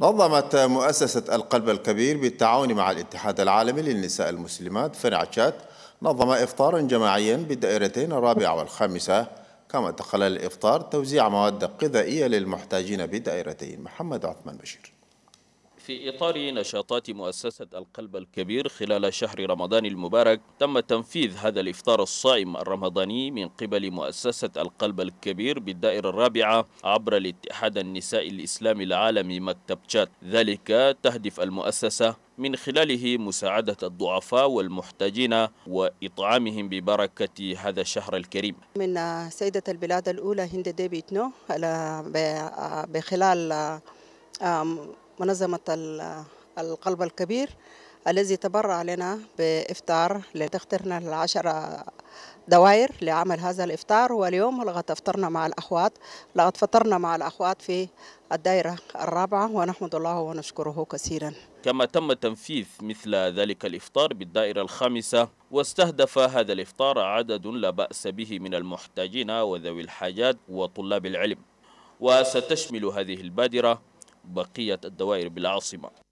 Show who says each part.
Speaker 1: نظمت مؤسسة القلب الكبير بالتعاون مع الاتحاد العالمي للنساء المسلمات فرع نظم إفطارا جماعيا بالدائرتين الرابعة والخامسة كما تخلل الإفطار توزيع مواد غذائية للمحتاجين بدائرتين محمد عثمان بشير
Speaker 2: في إطار نشاطات مؤسسة القلب الكبير خلال شهر رمضان المبارك تم تنفيذ هذا الإفطار الصائم الرمضاني من قبل مؤسسة القلب الكبير بالدائرة الرابعة عبر الاتحاد النسائي الإسلامي العالمي مكتب تشات ذلك تهدف المؤسسة من خلاله مساعدة الضعفاء والمحتاجين وإطعامهم ببركة هذا الشهر الكريم
Speaker 3: من سيدة البلاد الأولى هند ديبيتنو بخلال منظمة القلب الكبير الذي تبرع لنا بإفطار لتخترنا العشرة دوائر لعمل هذا الإفطار واليوم لقد افطرنا مع الأخوات لقد فطرنا مع الأخوات في الدائرة الرابعة ونحمد الله ونشكره كثيرا
Speaker 2: كما تم تنفيذ مثل ذلك الإفطار بالدائرة الخامسة واستهدف هذا الإفطار عدد لا بأس به من المحتاجين وذوي الحاجات وطلاب العلم وستشمل هذه البادرة بقية الدوائر بالعاصمة